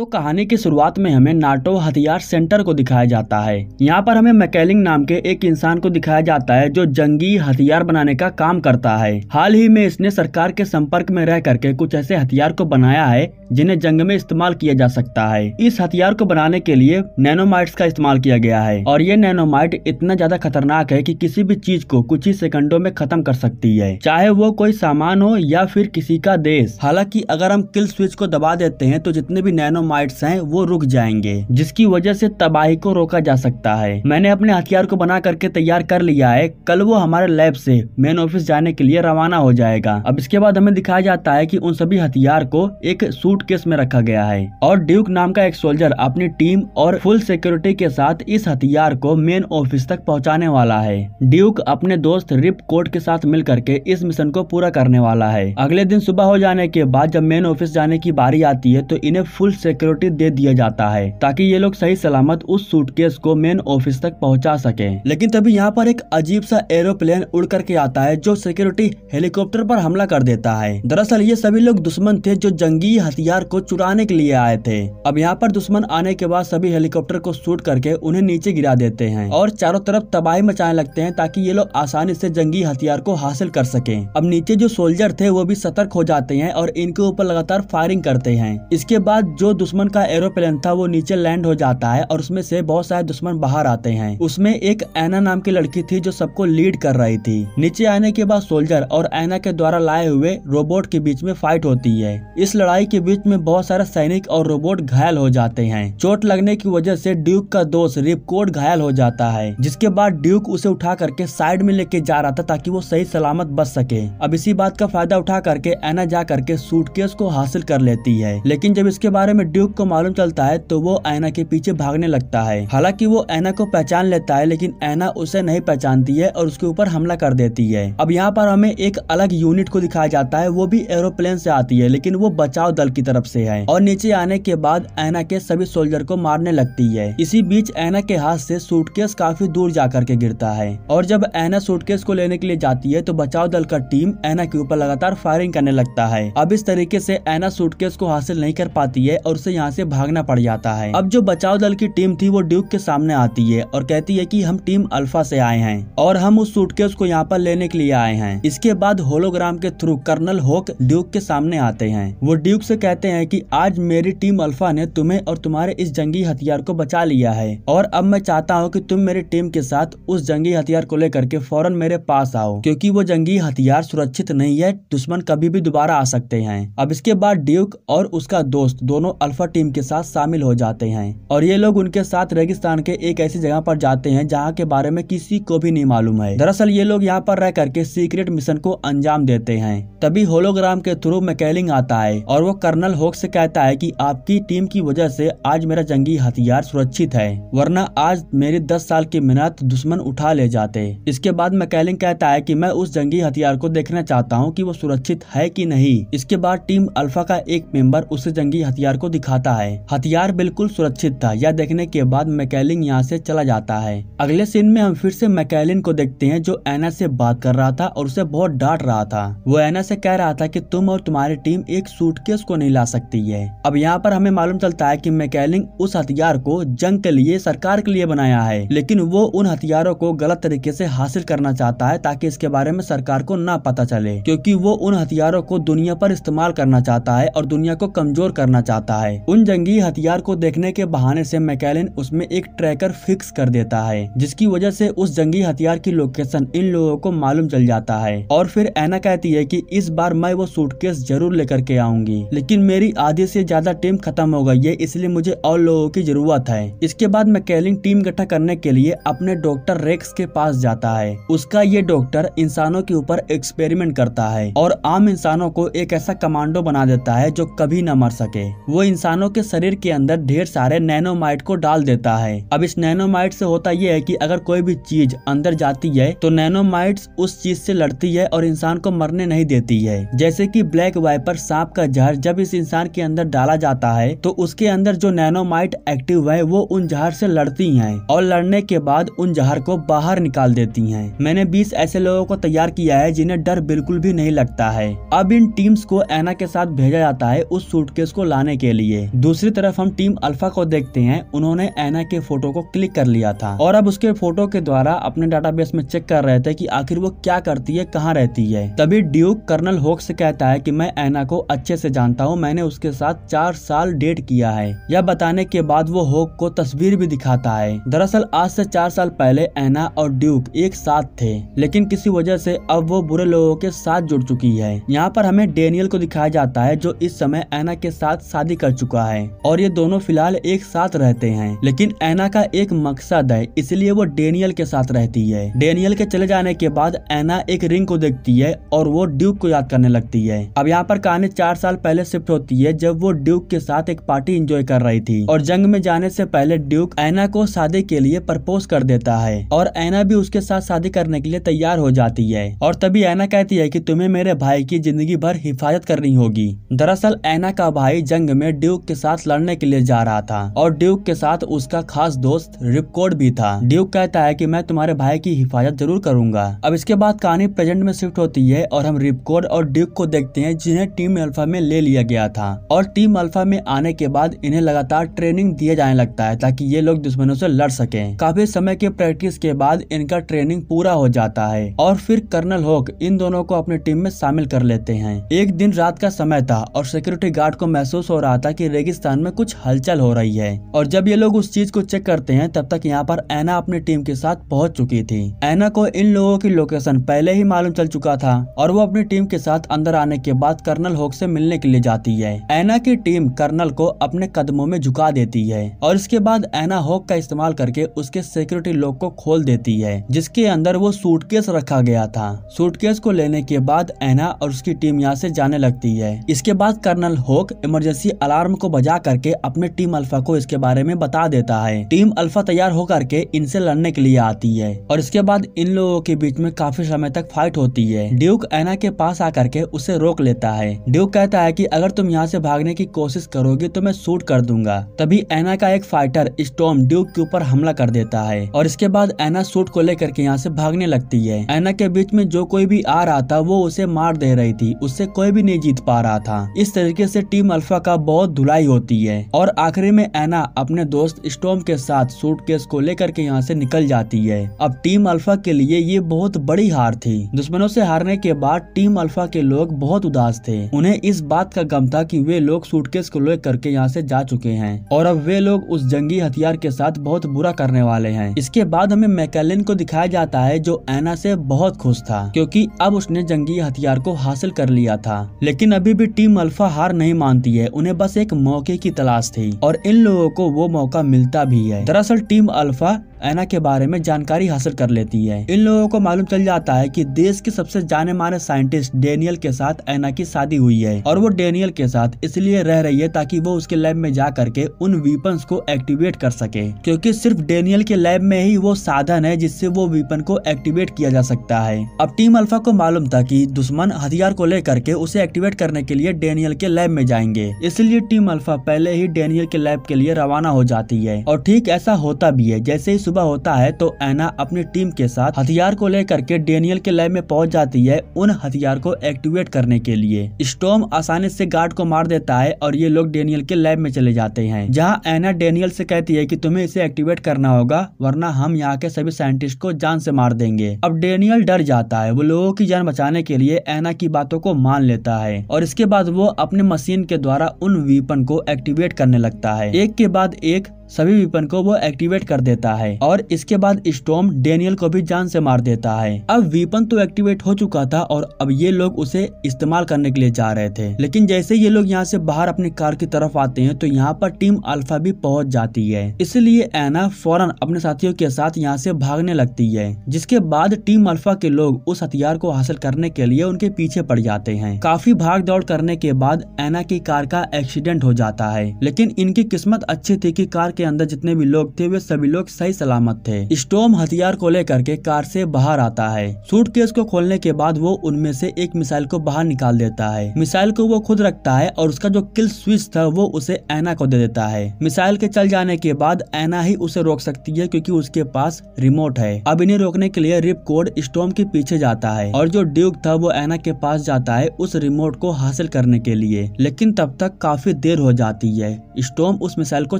तो कहानी की शुरुआत में हमें नाटो हथियार सेंटर को दिखाया जाता है यहाँ पर हमें मैकेलिंग नाम के एक इंसान को दिखाया जाता है जो जंगी हथियार बनाने का काम करता है हाल ही में इसने सरकार के संपर्क में रह करके कुछ ऐसे हथियार को बनाया है जिन्हें जंग में इस्तेमाल किया जा सकता है इस हथियार को बनाने के लिए नैनोमाइट का इस्तेमाल किया गया है और ये नैनोमाइट इतना ज्यादा खतरनाक है कि किसी भी चीज को कुछ ही सेकंडो में खत्म कर सकती है चाहे वो कोई सामान हो या फिर किसी का देश हालांकि अगर हम किल स्विच को दबा देते हैं तो जितने भी नैनो माइट्स हैं वो रुक जाएंगे जिसकी वजह से तबाही को रोका जा सकता है मैंने अपने हथियार को बना करके तैयार कर लिया है कल वो हमारे लैब से मेन ऑफिस जाने के लिए रवाना हो जाएगा अब इसके बाद हमें दिखाया जाता है की उन सभी हथियार को एक सूट में रखा गया है और ड्यूक नाम का एक सोल्जर अपनी टीम और फुल सिक्योरिटी के साथ इस हथियार को मेन ऑफिस तक पहुँचाने वाला है ड्यूक अपने दोस्त रिप कोर्ट के साथ मिल करके इस मिशन को पूरा करने वाला है अगले दिन सुबह हो जाने के बाद जब मेन ऑफिस जाने की बारी आती है तो इन्हें फुल सिक्योरिटी दे दिया जाता है ताकि ये लोग सही सलामत उस सूटकेस को मेन ऑफिस तक पहुँचा सके लेकिन तभी यहाँ पर एक अजीब सा एरोप्लेन उड़ करके आता है जो सिक्योरिटी हेलीकॉप्टर पर हमला कर देता है दरअसल ये सभी लोग दुश्मन थे जो जंगी हथियार को चुराने के लिए आए थे अब यहाँ पर दुश्मन आने के बाद सभी हेलीकॉप्टर को शूट करके उन्हें नीचे गिरा देते हैं और चारों तरफ तबाही मचाने लगते हैं ताकि ये लोग आसानी से जंगी हथियार को हासिल कर सके अब नीचे जो सोल्जर थे वो भी सतर्क हो जाते हैं और इनके ऊपर लगातार फायरिंग करते हैं इसके बाद जो दुश्मन का एरोप्लेन था वो नीचे लैंड हो जाता है और उसमें से बहुत सारे दुश्मन बाहर आते हैं उसमें एक ऐना नाम की लड़की थी जो सबको लीड कर रही थी नीचे आने के बाद सोल्जर और ऐना के द्वारा लाए हुए रोबोट के बीच में फाइट होती है इस लड़ाई के बीच में बहुत सारे सैनिक और रोबोट घायल हो जाते हैं चोट लगने की वजह से ड्यूक का दोस्त रिपकोट घायल हो जाता है जिसके बाद ड्यूक उसे उठा करके साइड में लेके जा रहा था ताकि वो सही सलामत बच सके अब इसी बात का फायदा उठा करके ऐना जा करके सूटकेस को हासिल कर लेती है लेकिन जब इसके बारे में ड्यूक को मालूम चलता है तो वो ऐना के पीछे भागने लगता है हालांकि वो ऐना को पहचान लेता है लेकिन ऐना उसे नहीं पहचानती है और उसके ऊपर हमला कर देती है अब यहाँ पर हमें एक अलग यूनिट को दिखाया जाता है वो भी एरोप्लेन से आती है लेकिन वो बचाव दल की तरफ से है और नीचे आने के बाद ऐना के सभी सोल्जर को मारने लगती है इसी बीच ऐना के हाथ से सूटकेस काफी दूर जा करके गिरता है और जब ऐना सूटकेस को लेने के लिए जाती है तो बचाव दल का टीम ऐना के ऊपर लगातार फायरिंग करने लगता है अब इस तरीके से ऐना सूटकेस को हासिल नहीं कर पाती है और उसे यहाँ से भागना पड़ जाता है अब जो बचाव दल की टीम थी वो ड्यूक के सामने आती है और कहती है कि हम टीम अल्फा से आए हैं और हम उस सूटकेस को यहाँ पर लेने के लिए आए हैं इसके बाद होलोग्राम के थ्रू कर्नल होक ड्यूक के सामने आते हैं वो ड्यूक से कहते हैं कि आज मेरी टीम अल्फा ने तुम्हें और तुम्हारे इस जंगी हथियार को बचा लिया है और अब मैं चाहता हूँ कि तुम मेरी टीम के साथ उस जंगी हथियार को लेकर के फौरन मेरे पास आओ क्योंकि वो जंगी हथियार सुरक्षित नहीं है दुश्मन कभी भी दोबारा आ सकते हैं अब इसके बाद ड्यूक और उसका दोस्त दोनों अल्फा टीम के साथ शामिल हो जाते हैं और ये लोग उनके साथ रेगिस्तान के एक ऐसी जगह पर जाते हैं जहाँ के बारे में किसी को भी नहीं मालूम है दरअसल ये लोग यहाँ पर रह करके सीक्रेट मिशन को अंजाम देते हैं तभी होलोग्राम के थ्रू मैकेलिंग आता है और वो कर्नल होक से कहता है की आपकी टीम की वजह से आज मेरा जंगी हथियार सुरक्षित है वरना आज मेरी दस साल की मेहनत दुश्मन उठा ले जाते इसके बाद मैकेलिंग कहता है कि मैं उस जंगी हथियार को देखना चाहता हूँ कि वो सुरक्षित है कि नहीं इसके बाद टीम अल्फा का एक मेंबर उस जंगी हथियार को दिखाता है हथियार बिल्कुल सुरक्षित था यह देखने के बाद मैकेलिन यहाँ से चला जाता है अगले सीन में हम फिर से मैकेलिन को देखते हैं जो एना से बात कर रहा था और उसे बहुत डांट रहा था वो एना से कह रहा था कि तुम और तुम्हारी टीम एक सूटकेस को नहीं ला सकती है अब यहाँ पर हमें मालूम चलता है की मैकेलिन उस हथियार को जंग के लिए सरकार के लिए बनाया है लेकिन वो उन हथियारों को गलत तरीके ऐसी हासिल करना चाहता है ताकि इसके बारे में सरकार को न पता चले क्यूँकी वो उन हथियारों को दुनिया पर इस्तेमाल करना चाहता है और दुनिया को कमजोर करना चाहता है है उन जंगी हथियार को देखने के बहाने से मैकेलिन उसमें एक ट्रैकर फिक्स कर देता है जिसकी वजह से उस जंगी हथियार की लोकेशन इन लोगों को मालूम चल जाता है और फिर ऐना कहती है कि इस बार मैं वो सूटकेस जरूर लेकर के आऊंगी लेकिन मेरी आधी से ज्यादा टीम खत्म हो गई है इसलिए मुझे और लोगों की जरूरत है इसके बाद मैकेलिन टीम इकट्ठा करने के लिए अपने डॉक्टर रेक्स के पास जाता है उसका ये डॉक्टर इंसानों के ऊपर एक्सपेरिमेंट करता है और आम इंसानों को एक ऐसा कमांडो बना देता है जो कभी न मर सके वो इंसान इंसानों के शरीर के अंदर ढेर सारे नैनोमाइट को डाल देता है अब इस नैनोमाइट से होता यह है कि अगर कोई भी चीज अंदर जाती है तो नैनोमाइट्स उस चीज से लड़ती है और इंसान को मरने नहीं देती है जैसे कि ब्लैक वाइपर सांप का जहर जब इस इंसान के अंदर डाला जाता है तो उसके अंदर जो नैनोमाइट एक्टिव है वो उन जहर से लड़ती है और लड़ने के बाद उन जहर को बाहर निकाल देती है मैंने बीस ऐसे लोगों को तैयार किया है जिन्हें डर बिल्कुल भी नहीं लगता है अब इन टीम्स को एना के साथ भेजा जाता है उस सूटकेस को लाने के लिए लिए दूसरी तरफ हम टीम अल्फा को देखते हैं उन्होंने एना के फोटो को क्लिक कर लिया था और अब उसके फोटो के द्वारा अपने डाटाबेस में चेक कर रहे थे कि आखिर वो क्या करती है कहाँ रहती है तभी ड्यूक कर्नल होक से कहता है कि मैं ऐना को अच्छे से जानता हूँ मैंने उसके साथ चार साल डेट किया है यह बताने के बाद वो होक को तस्वीर भी दिखाता है दरअसल आज से चार साल पहले ऐना और ड्यूक एक साथ थे लेकिन किसी वजह से अब वो बुरे लोगों के साथ जुड़ चुकी है यहाँ पर हमें डेनियल को दिखाया जाता है जो इस समय ऐना के साथ शादी कर कर चुका है और ये दोनों फिलहाल एक साथ रहते हैं लेकिन एना का एक मकसद है इसलिए वो डेनियल के साथ रहती है डेनियल के चले जाने के बाद एना एक रिंग को देखती है और वो ड्यूक को याद करने लगती है अब यहाँ पर कहानी चार साल पहले शिफ्ट होती है जब वो ड्यूक के साथ एक पार्टी इंजॉय कर रही थी और जंग में जाने से पहले ड्यूक एना को शादी के लिए प्रपोज कर देता है और एना भी उसके साथ शादी करने के लिए तैयार हो जाती है और तभी एना कहती है की तुम्हें मेरे भाई की जिंदगी भर हिफाजत करनी होगी दरअसल एना का भाई जंग में ड्यूक के साथ लड़ने के लिए जा रहा था और ड्यूक के साथ उसका खास दोस्त रिपकोड भी था ड्यूक कहता है की मैं तुम्हारे भाई की हिफाजत जरूर करूंगा अब इसके बाद कहानी प्रेजेंट में शिफ्ट होती है और हम रिपकोड और ड्यूक को देखते हैं जिन्हें टीम अल्फा में ले लिया गया था और टीम अल्फा में आने के बाद इन्हें लगातार ट्रेनिंग दिया जाने लगता है ताकि ये लोग दुश्मनों से लड़ सके काफी समय के प्रैक्टिस के बाद इनका ट्रेनिंग पूरा हो जाता है और फिर कर्नल होक इन दोनों को अपनी टीम में शामिल कर लेते हैं एक दिन रात का समय था और सिक्योरिटी गार्ड को महसूस हो रहा था था कि रेगिस्तान में कुछ हलचल हो रही है और जब ये लोग उस चीज को चेक करते हैं तब तक यहाँ पर ऐना अपनी टीम के साथ पहुंच चुकी थी ऐना को इन लोगों की लोकेशन पहले ही मालूम चल चुका था और वो अपनी टीम के साथ अंदर आने के बाद कर्नल होक से मिलने के लिए जाती है ऐना की टीम कर्नल को अपने कदमों में झुका देती है और इसके बाद ऐना होक का इस्तेमाल करके उसके सिक्योरिटी लोक को खोल देती है जिसके अंदर वो सूटकेस रखा गया था सूटकेस को लेने के बाद ऐना और उसकी टीम यहाँ से जाने लगती है इसके बाद कर्नल होक इमरजेंसी अलार्म अलार्म को बजा करके अपने टीम अल्फा को इसके बारे में बता देता है टीम अल्फा तैयार होकर के इनसे लड़ने के लिए आती है और इसके बाद इन लोगों के बीच में काफी समय तक फाइट होती है ड्यूक एना के पास आकर के उसे रोक लेता है ड्यूक कहता है की अगर तुम यहाँ ऐसी भागने की कोशिश करोगे तो मैं शूट कर दूंगा तभी एना का एक फाइटर स्टोम ड्यूक के ऊपर हमला कर देता है और इसके बाद एना सूट को लेकर के यहाँ से भागने लगती है एना के बीच में जो कोई भी आ रहा था वो उसे मार दे रही थी उससे कोई भी नहीं जीत पा रहा था इस तरीके से टीम अल्फा का बहुत धुलाई होती है और आखिरी में एना अपने दोस्त स्टोम के साथ सूटकेस को लेकर के यहाँ से निकल जाती है अब टीम अल्फा के लिए ये बहुत बड़ी हार थी दुश्मनों से हारने के बाद टीम अल्फा के लोग बहुत उदास थे उन्हें इस बात का गम था कि वे लोग सूटकेस को ले करके यहाँ से जा चुके हैं और अब वे लोग उस जंगी हथियार के साथ बहुत बुरा करने वाले हैं इसके बाद हमें मैकेलिन को दिखाया जाता है जो एना से बहुत खुश था क्योंकि अब उसने जंगी हथियार को हासिल कर लिया था लेकिन अभी भी टीम अल्फा हार नहीं मानती है उन्हें बस एक मौके की तलाश थी और इन लोगों को वो मौका मिलता भी है दरअसल टीम अल्फा एना के बारे में जानकारी हासिल कर लेती है इन लोगों को मालूम चल जाता है कि देश के सबसे जाने माने साइंटिस्ट डेनियल के साथ एना की शादी हुई है और वो डेनियल के साथ इसलिए रह रही है ताकि वो उसके लैब में जा करके उन वीपन को एक्टिवेट कर सके क्योंकि सिर्फ डेनियल के लैब में ही वो साधन है जिससे वो वीपन को एक्टिवेट किया जा सकता है अब टीम अल्फा को मालूम था की दुश्मन हथियार को लेकर के उसे एक्टिवेट करने के लिए डेनियल के लैब में जाएंगे इसलिए टीम अल्फा पहले ही डेनियल के लैब के लिए रवाना हो जाती है और ठीक ऐसा होता भी है जैसे ही सुबह होता है तो एना अपनी टीम के साथ हथियार को लेकर के डेनियल के लैब में पहुंच जाती है उन हथियार को एक्टिवेट करने के लिए स्टोम आसानी से गार्ड को मार देता है और ये लोग डेनियल के लैब में चले जाते हैं जहाँ एना डेनियल से कहती है की तुम्हें इसे एक्टिवेट करना होगा वरना हम यहाँ के सभी साइंटिस्ट को जान से मार देंगे अब डेनियल डर जाता है वो लोगों की जान बचाने के लिए एना की बातों को मान लेता है और इसके बाद वो अपने मशीन के द्वारा उन दीपन को एक्टिवेट करने लगता है एक के बाद एक सभी विपन को वो एक्टिवेट कर देता है और इसके बाद स्टोम डेनियल को भी जान से मार देता है अब वीपन तो एक्टिवेट हो चुका था और अब ये लोग उसे इस्तेमाल करने के लिए जा रहे थे लेकिन जैसे ये लोग यहाँ से बाहर अपनी कार की तरफ आते हैं तो यहाँ पर टीम अल्फा भी पहुंच जाती है इसलिए एना फौरन अपने साथियों के साथ यहाँ से भागने लगती है जिसके बाद टीम अल्फा के लोग उस हथियार को हासिल करने के लिए उनके पीछे पड़ जाते हैं काफी भाग दौड़ करने के बाद एना की कार का एक्सीडेंट हो जाता है लेकिन इनकी किस्मत अच्छी थी की कार के अंदर जितने भी लोग थे वे सभी लोग सही सलामत थे स्टोम हथियार को लेकर के कार से बाहर आता है सूटकेस को खोलने के बाद वो उनमें से एक मिसाइल को बाहर निकाल देता है मिसाइल को वो खुद रखता है और उसका जो किल स्विच था वो उसे ऐना को दे देता है मिसाइल के चल जाने के बाद ऐना ही उसे रोक सकती है क्योंकि उसके पास रिमोट है अब इन्हें रोकने के लिए रिप कोड स्टोम के पीछे जाता है और जो ड्यूक था वो ऐना के पास जाता है उस रिमोट को हासिल करने के लिए लेकिन तब तक काफी देर हो जाती है स्टोम उस मिसाइल को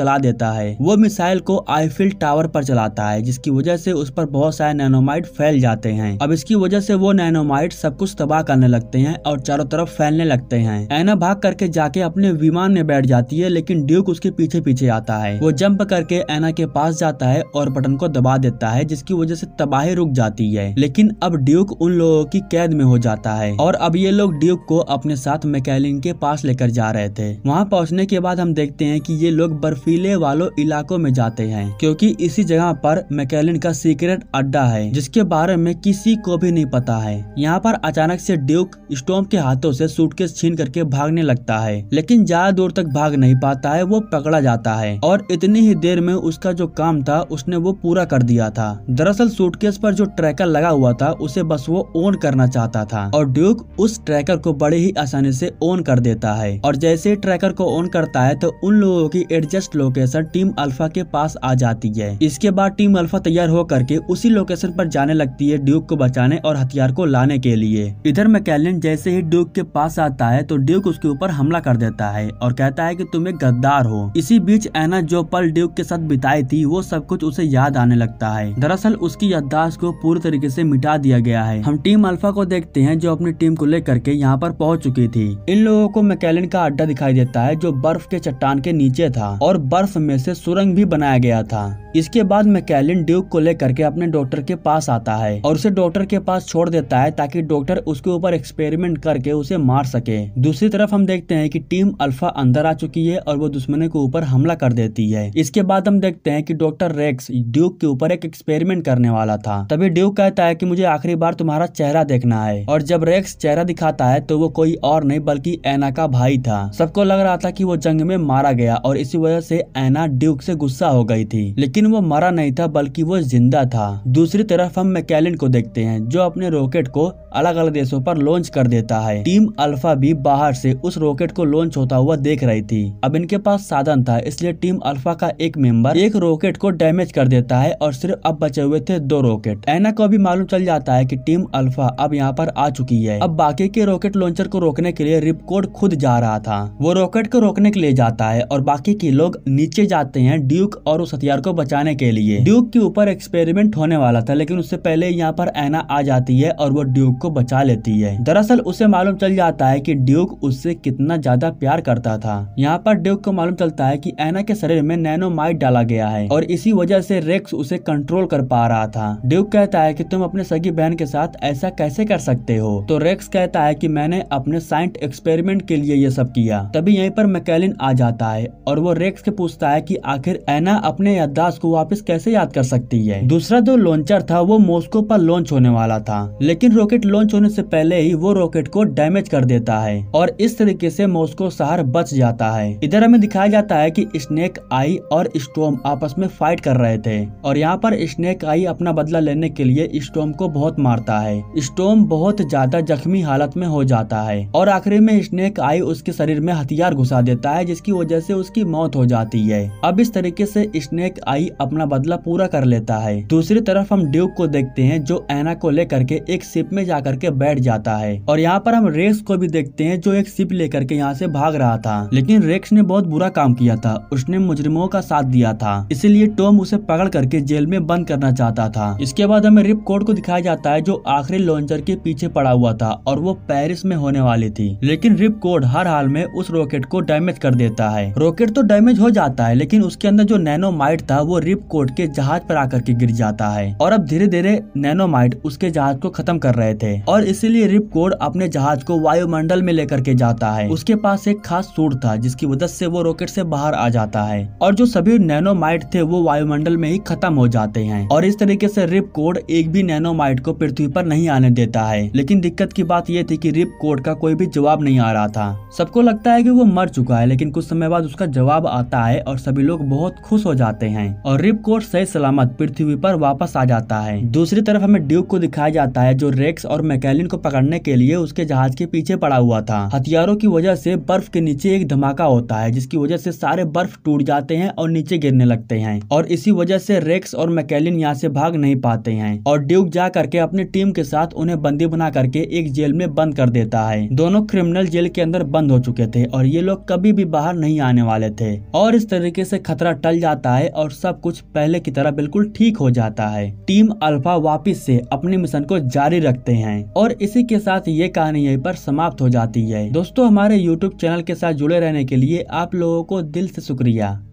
चला देता है है वो मिसाइल को आईफिल टावर पर चलाता है जिसकी वजह से उस पर बहुत सारे नैनोमाइट फैल जाते हैं अब इसकी वजह से वो नैनोमाइट सब कुछ तबाह करने लगते हैं और चारों तरफ फैलने लगते हैं ऐना भाग करके जाके अपने विमान में बैठ जाती है लेकिन ड्यूक उसके पीछे पीछे आता है वो जंप करके एना के पास जाता है और बटन को दबा देता है जिसकी वजह से तबाही रुक जाती है लेकिन अब ड्यूक उन लोगों की कैद में हो जाता है और अब ये लोग ड्यूक को अपने साथ मैकेलिन के पास लेकर जा रहे थे वहाँ पहुँचने के बाद हम देखते हैं की ये लोग बर्फीले वालों इलाकों में जाते हैं क्योंकि इसी जगह पर मैकेलिन का सीक्रेट अड्डा है जिसके बारे में किसी को भी नहीं पता है यहाँ पर अचानक से ड्यूक स्टोम के हाथों से सूटकेस छीन करके भागने लगता है लेकिन ज्यादा दूर तक भाग नहीं पाता है वो पकड़ा जाता है और इतनी ही देर में उसका जो काम था उसने वो पूरा कर दिया था दरअसल सूटकेस पर जो ट्रैकर लगा हुआ था उसे बस वो ऑन करना चाहता था और ड्यूक उस ट्रैकर को बड़े ही आसानी से ऑन कर देता है और जैसे ही ट्रैकर को ऑन करता है तो उन लोगों की एडजस्ट लोकेशन टीम अल्फा के पास आ जाती है इसके बाद टीम अल्फा तैयार होकर के उसी लोकेशन पर जाने लगती है ड्यूक को बचाने और हथियार को लाने के लिए इधर मैकेलिन जैसे ही ड्यूक के पास आता है तो ड्यूक उसके ऊपर हमला कर देता है और कहता है की तुम एक गद्दार हो इसी बीच एना जो पल ड्यूक के साथ बिताई थी वो सब कुछ उसे याद आने लगता है दरअसल उसकी याददाश्त को पूरी तरीके ऐसी मिटा दिया गया है हम टीम अल्फा को देखते हैं जो अपनी टीम को लेकर के यहाँ पर पहुँच चुकी थी इन लोगों को मैकेलिन का अड्डा दिखाई देता है जो बर्फ के चट्टान के नीचे था और बर्फ में से सुरंग भी बनाया गया था इसके बाद मैकेलिन ड्यूक को लेकर के अपने डॉक्टर के पास आता है और उसे डॉक्टर के पास छोड़ देता है ताकि डॉक्टर उसके ऊपर एक्सपेरिमेंट करके उसे मार सके दूसरी तरफ हम देखते हैं कि टीम अल्फा अंदर आ चुकी है और वो दुश्मनों के ऊपर हमला कर देती है इसके बाद हम देखते हैं कि डॉक्टर रेक्स ड्यूक के ऊपर एक एक्सपेरिमेंट करने वाला था तभी ड्यूक कहता है की मुझे आखिरी बार तुम्हारा चेहरा देखना है और जब रेक्स चेहरा दिखाता है तो वो कोई और नहीं बल्कि एना का भाई था सबको लग रहा था की वो जंग में मारा गया और इसी वजह से एना ड्यूक से गुस्सा हो गई थी लेकिन वो मरा नहीं था बल्कि वो जिंदा था दूसरी तरफ हम मैकेलिन को देखते हैं जो अपने रॉकेट को अलग अलग देशों पर लॉन्च कर देता है टीम अल्फा भी बाहर से उस रॉकेट को लॉन्च होता हुआ देख रही थी अब इनके पास साधन था इसलिए टीम अल्फा का एक मेंबर एक रॉकेट को डैमेज कर देता है और सिर्फ अब बचे हुए थे दो रॉकेट एना को भी मालूम चल जाता है की टीम अल्फा अब यहाँ पर आ चुकी है अब बाकी के रॉकेट लॉन्चर को रोकने के लिए रिपकोड खुद जा रहा था वो रॉकेट को रोकने के लिए जाता है और बाकी के लोग नीचे जा आते हैं ड्यूक और उस हथियार को बचाने के लिए ड्यूक के ऊपर एक्सपेरिमेंट होने वाला था लेकिन उससे पहले यहाँ पर एना आ जाती है और वो ड्यूक को बचा लेती है दरअसल उसे मालूम चल जाता है की ड्यूक उससे कितना ज्यादा प्यार करता था यहाँ पर ड्यूक को मालूम चलता है की एना के शरीर में नैनो डाला गया है और इसी वजह से रेक्स उसे कंट्रोल कर पा रहा था ड्यूक कहता है की तुम अपने सगी बहन के साथ ऐसा कैसे कर सकते हो तो रेक्स कहता है की मैंने अपने साइंट एक्सपेरिमेंट के लिए ये सब किया तभी यहीं पर मैकेलिन आ जाता है और वो रेक्स के पूछता है कि कि आखिर ऐना अपने याददाश्त को वापस कैसे याद कर सकती है दूसरा जो लॉन्चर था वो मॉस्को पर लॉन्च होने वाला था लेकिन रॉकेट लॉन्च होने से पहले ही वो रॉकेट को डैमेज कर देता है और इस तरीके से मॉस्को शहर बच जाता है इधर हमें दिखाया जाता है कि स्नेक आई और स्टोम आपस में फाइट कर रहे थे और यहाँ पर स्नेक आई अपना बदला लेने के लिए स्टोम को बहुत मारता है स्टोम बहुत ज्यादा जख्मी हालत में हो जाता है और आखिर में स्नेक आई उसके शरीर में हथियार घुसा देता है जिसकी वजह से उसकी मौत हो जाती है अब इस तरीके से स्नेक आई अपना बदला पूरा कर लेता है दूसरी तरफ हम ड्यूक को देखते हैं जो एना को लेकर के एक शिप में जाकर के बैठ जाता है और यहाँ पर हम रेक्स को भी देखते हैं जो एक शिप लेकर के यहाँ से भाग रहा था लेकिन रेक्स ने बहुत बुरा काम किया था उसने मुजरिमों का साथ दिया था इसीलिए टॉम उसे पकड़ करके जेल में बंद करना चाहता था इसके बाद हमें रिप कोड को दिखाया जाता है जो आखिरी लॉन्चर के पीछे पड़ा हुआ था और वो पेरिस में होने वाली थी लेकिन रिप कोड हर हाल में उस रॉकेट को डैमेज कर देता है रॉकेट तो डैमेज हो जाता है लेकिन लेकिन उसके अंदर जो नैनोमाइट था वो रिप कोट के जहाज पर आकर के गिर जाता है और अब धीरे धीरे नैनोमाइट उसके जहाज को खत्म कर रहे थे और इसीलिए रिप कोड अपने जहाज को वायुमंडल में लेकर के जाता है उसके पास एक खास सूट था जिसकी मदद से वो रॉकेट से बाहर आ जाता है और जो सभी नैनोमाइट थे वो वायुमंडल में ही खत्म हो जाते हैं और इस तरीके से रिप कोड एक भी नैनोमाइट को पृथ्वी पर नहीं आने देता है लेकिन दिक्कत की बात यह थी कि रिप कोड का कोई भी जवाब नहीं आ रहा था सबको लगता है कि वो मर चुका है लेकिन कुछ समय बाद उसका जवाब आता है और सभी सभी लोग बहुत खुश हो जाते हैं और रिपकोट सही सलामत पृथ्वी पर वापस आ जाता है दूसरी तरफ हमें ड्यूक को दिखाया जाता है जो रेक्स और मैकेलिन को पकड़ने के लिए उसके जहाज के पीछे पड़ा हुआ था हथियारों की वजह से बर्फ के नीचे एक धमाका होता है जिसकी वजह से सारे बर्फ टूट जाते हैं और नीचे गिरने लगते हैं और इसी वजह से रेक्स और मैकेलिन यहाँ से भाग नहीं पाते हैं और ड्यूक जा करके अपनी टीम के साथ उन्हें बंदी बना करके एक जेल में बंद कर देता है दोनों क्रिमिनल जेल के अंदर बंद हो चुके थे और ये लोग कभी भी बाहर नहीं आने वाले थे और इस तरीके से से खतरा टल जाता है और सब कुछ पहले की तरह बिल्कुल ठीक हो जाता है टीम अल्फा वापिस से अपने मिशन को जारी रखते हैं और इसी के साथ ये कहानी यही पर समाप्त हो जाती है दोस्तों हमारे यूट्यूब चैनल के साथ जुड़े रहने के लिए आप लोगों को दिल से शुक्रिया